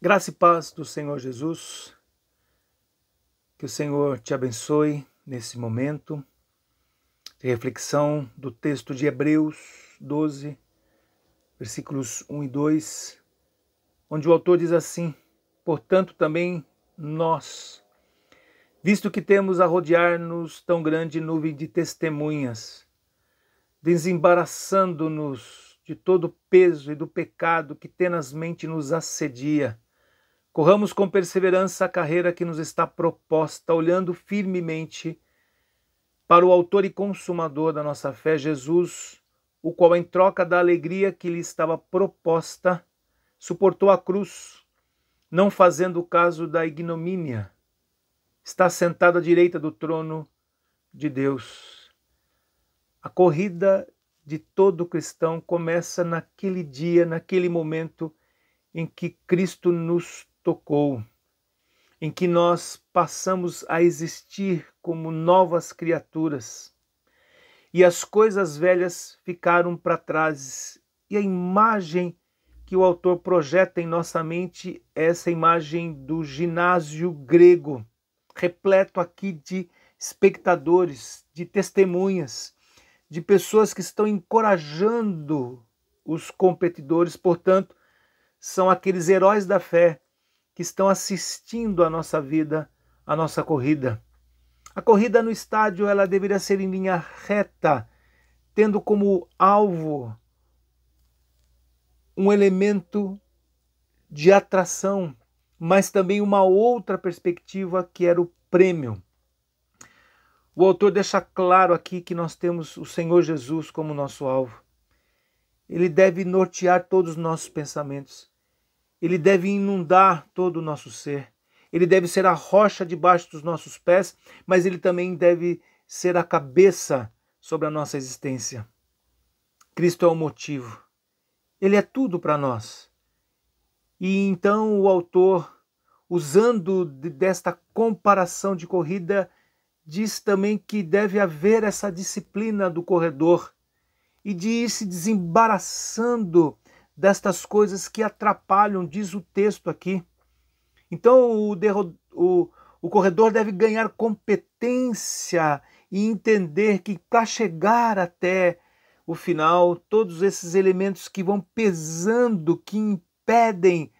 Graça e paz do Senhor Jesus. Que o Senhor te abençoe nesse momento de reflexão do texto de Hebreus 12, versículos 1 e 2, onde o autor diz assim: Portanto, também nós, visto que temos a rodear-nos tão grande nuvem de testemunhas, desembaraçando-nos de todo o peso e do pecado que tenazmente nos assedia, Corramos com perseverança a carreira que nos está proposta, olhando firmemente para o Autor e Consumador da nossa fé, Jesus, o qual, em troca da alegria que lhe estava proposta, suportou a cruz, não fazendo caso da ignomínia. Está sentado à direita do trono de Deus. A corrida de todo cristão começa naquele dia, naquele momento em que Cristo nos tocou, em que nós passamos a existir como novas criaturas e as coisas velhas ficaram para trás. E a imagem que o autor projeta em nossa mente é essa imagem do ginásio grego, repleto aqui de espectadores, de testemunhas, de pessoas que estão encorajando os competidores, portanto, são aqueles heróis da fé que estão assistindo a nossa vida, a nossa corrida. A corrida no estádio ela deveria ser em linha reta, tendo como alvo um elemento de atração, mas também uma outra perspectiva que era o prêmio. O autor deixa claro aqui que nós temos o Senhor Jesus como nosso alvo. Ele deve nortear todos os nossos pensamentos ele deve inundar todo o nosso ser. Ele deve ser a rocha debaixo dos nossos pés, mas ele também deve ser a cabeça sobre a nossa existência. Cristo é o motivo. Ele é tudo para nós. E então o autor, usando desta comparação de corrida, diz também que deve haver essa disciplina do corredor e de ir se desembaraçando destas coisas que atrapalham, diz o texto aqui. Então o, o, o corredor deve ganhar competência e entender que para chegar até o final, todos esses elementos que vão pesando, que impedem,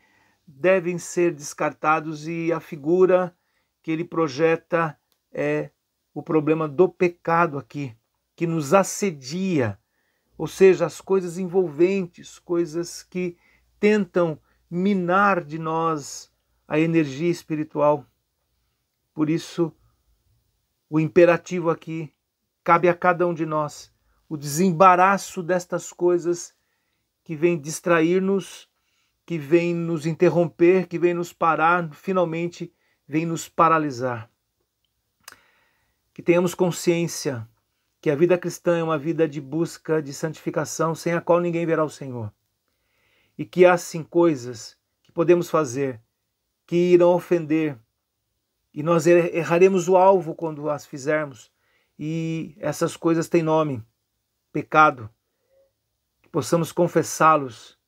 devem ser descartados e a figura que ele projeta é o problema do pecado aqui, que nos assedia ou seja, as coisas envolventes, coisas que tentam minar de nós a energia espiritual. Por isso, o imperativo aqui cabe a cada um de nós, o desembaraço destas coisas que vêm distrair-nos, que vêm nos interromper, que vêm nos parar, finalmente vêm nos paralisar. Que tenhamos consciência que a vida cristã é uma vida de busca de santificação sem a qual ninguém verá o Senhor. E que há sim coisas que podemos fazer que irão ofender e nós er-, erraremos o alvo quando as fizermos. E essas coisas têm nome: pecado. Que possamos confessá-los,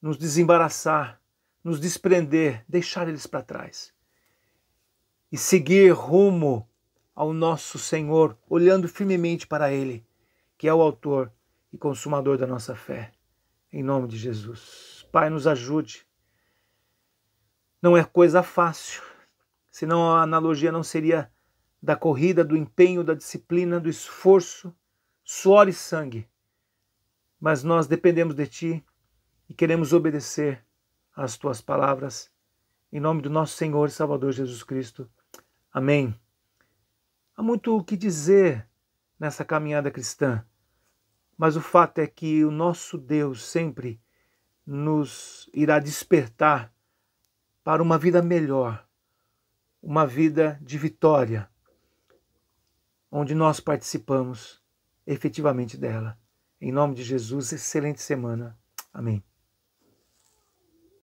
nos desembaraçar, nos desprender, deixar eles para trás e seguir rumo ao nosso Senhor, olhando firmemente para Ele, que é o Autor e Consumador da nossa fé. Em nome de Jesus. Pai, nos ajude. Não é coisa fácil, senão a analogia não seria da corrida, do empenho, da disciplina, do esforço, suor e sangue. Mas nós dependemos de Ti e queremos obedecer às Tuas palavras. Em nome do nosso Senhor e Salvador Jesus Cristo. Amém. Há muito o que dizer nessa caminhada cristã, mas o fato é que o nosso Deus sempre nos irá despertar para uma vida melhor, uma vida de vitória, onde nós participamos efetivamente dela. Em nome de Jesus, excelente semana. Amém.